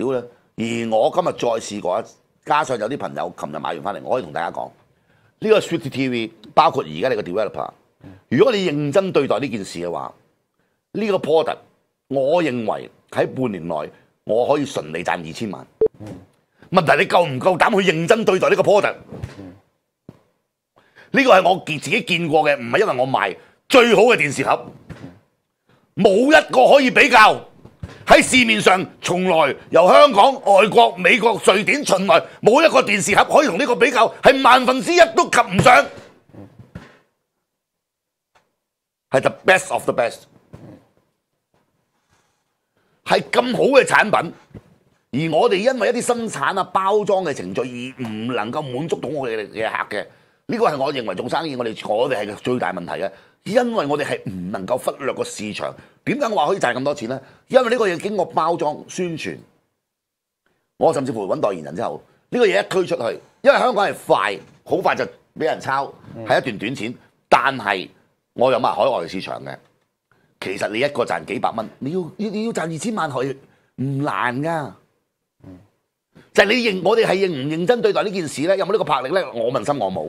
屌而我今日再試過，加上有啲朋友琴日買完翻嚟，我可以同大家講，呢個 Switch TV 包括而家你個 developer，如果你認真對待呢件事嘅話，呢個 p r o d u c t 我認為喺半年內我可以順利賺二千萬。問題你夠唔夠膽去認真對待呢個 p r o d u c t 呢個係我自己見過嘅，唔係因為我賣最好嘅電視盒，冇一個可以比較。喺市面上，從來由香港、外國、美國、瑞典進來，冇一個電視盒可以同呢個比較，係萬分之一都及唔上。係 the best of the best，係咁好嘅產品。而我哋因為一啲生產啊、包裝嘅程序，而唔能夠滿足到我哋嘅客嘅。呢個係我認為做生意，我哋我哋係最大問題嘅，因為我哋係唔能夠忽略個市場。點解我話可以賺咁多錢呢？因為呢個嘢經過包裝宣傳，我甚至乎揾代言人之後，呢個嘢一推出去，因為香港係快，好快就俾人抄，係一段短錢。但係我有埋海外市場嘅，其實你一個賺幾百蚊，你要要要賺二千萬，去唔難噶。就係你認，我哋係認唔認真對待呢件事咧？有冇呢個魄力咧？我問心我冇。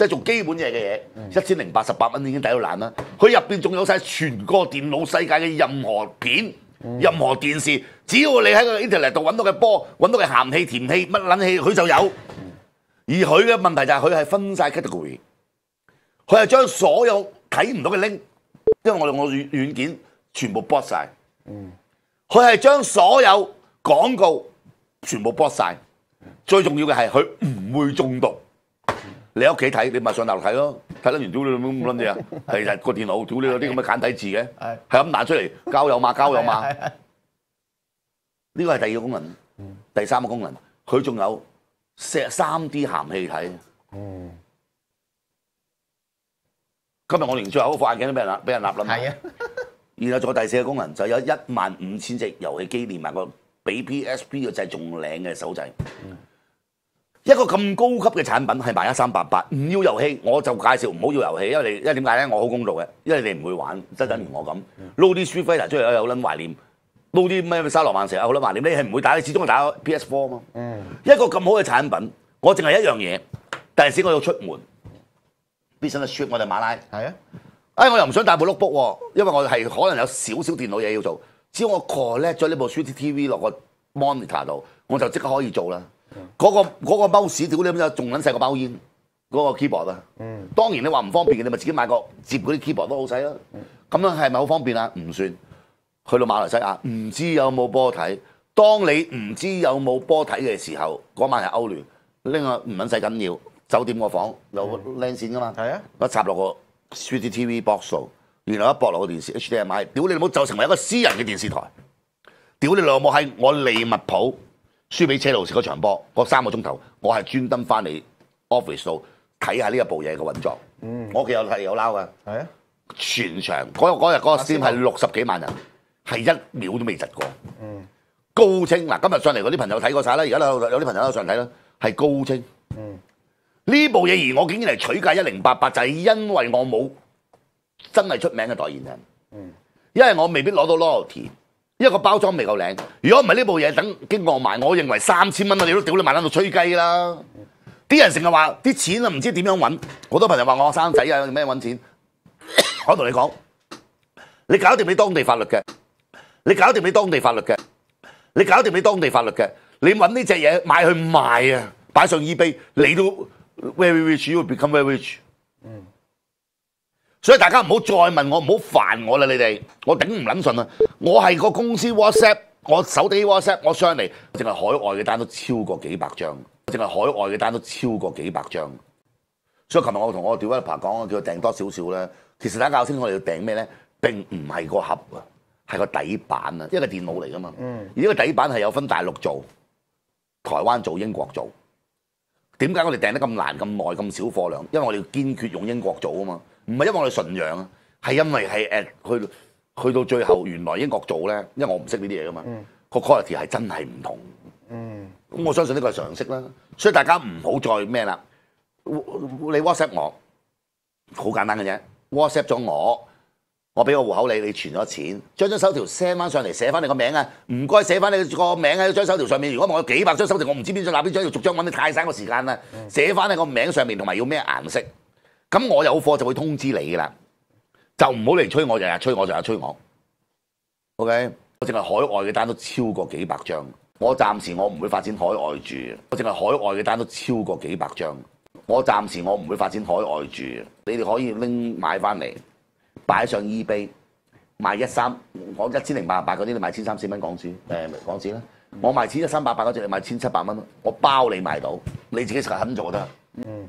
即係做基本嘢嘅嘢，一千零八十八蚊已經抵到爛啦。佢入邊仲有晒全個電腦世界嘅任何片、任何電視，只要你喺個 i n t e r n e t 度揾到嘅波、揾到嘅鹹氣、甜氣、乜撚氣，佢就有。而佢嘅問題就係佢係分晒 c a t e g o r y 佢係將所有睇唔到嘅 link，因為我哋我軟軟件全部 block 曬。佢係將所有廣告全部 block 曬。最重要嘅係佢唔會中毒。你屋企睇，你咪上陸睇咯。睇得完屌你咁撚嘢，係 日個電腦屌你嗰啲咁嘅簡體字嘅，係咁彈出嚟，交友碼交友碼。呢個係第二功能，第三個功能，佢仲有石三 D 鹹氣睇。今日我連最後嗰副眼鏡都俾人俾人攬啦啊，然後有第四個功能就有一萬五千隻遊戲機連埋個比 PSP 嘅掣仲靚嘅手掣。一个咁高级嘅产品系卖一三八八，唔要游戏，我就介绍唔好要游戏，因为你因为点解咧？我好公道嘅，因为你唔会玩，真等如我咁 l 啲《s u e r 出嚟，有有谂怀念撈啲咩《沙罗曼蛇》，有好谂怀念，你系唔会打，你始终打 P S Four 啊嘛。嗯，一个咁好嘅产品，我净系一样嘢，第時时我要出门，边想 i p 我哋马拉，系啊，哎，我又唔想带部碌 book，因为我系可能有少少电脑嘢要做，只要我 collect 咗呢部《s t p e T V》落个 monitor 度，我就即刻可以做啦。嗰個嗰個屌你咁就仲撚細個包煙嗰個 keyboard 啊，當然你話唔方便，嘅，你咪自己買個接嗰啲 keyboard 都好使啦。咁樣係咪好方便啊？唔算。去到馬來西亞唔知有冇波睇，當你唔知有冇波睇嘅時候，嗰晚係歐聯，另外唔撚使緊要。酒店個房有靚線噶嘛。係啊，一插落個 HDTV box，原來一播落個電視，HDMI，屌你老母就成為一個私人嘅電視台。屌你老母係我利物浦。输俾车路士嗰场波，嗰三个钟头，我系专登翻嚟 office 度睇下呢一部嘢嘅运作。嗯，我其實係有捞嘅。系啊，全场嗰嗰日嗰个先系六十几万人，系一秒都未窒过。嗯，高清嗱，今日上嚟嗰啲朋友睇过晒啦，而家有有啲朋友喺上睇啦，系高清。嗯，呢部嘢而我竟然系取价一零八八，就系因为我冇真系出名嘅代言人。嗯，因为我未必攞到 loyalty。一個包裝未夠靚，如果唔係呢部嘢等經過賣，我認為三千蚊你都屌你埋單到吹雞啦！啲人成日話啲錢啊唔知點樣揾，好多朋友話我生仔啊，咩揾錢？我同你講，你搞掂你當地法律嘅，你搞掂你當地法律嘅，你搞掂你當地法律嘅，你揾呢只嘢買去賣啊，擺上耳 y 你都 very rich，you become very rich。所以大家唔好再问我，唔好烦我啦，你哋我顶唔捻顺啊！我系个公司 WhatsApp，我手底 WhatsApp，我上嚟净系海外嘅单都超过几百张，净系海外嘅单都超过几百张。所以琴日我同我调一排讲，叫佢订多少少咧。其实大家搞清楚我哋订咩咧？并唔系个盒啊，系个底板啊，一个电脑嚟噶嘛。而呢个底板系有分大陆做、台湾做、英国做。点解我哋订得咁难、咁耐、咁少货量？因为我哋坚决用英国做啊嘛。唔係因為我哋純養啊，係因為係誒去去到最後，原來英國做咧，因為我唔識呢啲嘢噶嘛，個 quality 係真係唔同。咁我相信呢個係常識啦，所以大家唔好再咩啦。你 WhatsApp 我，好簡單嘅啫。WhatsApp 咗我，我俾個户口你，你存咗錢，將張收條 send 翻上嚟，寫翻你個名啊，唔該寫翻你個名喺張收條上面，如果我有幾百張收條，我唔知邊張哪邊張，逐張揾你太嘥個時間啦。寫翻你個名上面，同埋要咩顏色？咁我有货就会通知你噶啦，就唔好嚟催我，日日催我，日日催我。O K，我净系海外嘅单都超过几百张，我暂时我唔会发展海外住。我净系海外嘅单都超过几百张，我暂时我唔会发展海外住。你哋可以拎买翻嚟摆上 E Bay，卖一三，我一千零八十八嗰啲你卖千三四蚊港纸，诶，港纸啦。我卖千一三八八嗰只你卖千七百蚊，我包你卖到，你自己实肯做得。嗯。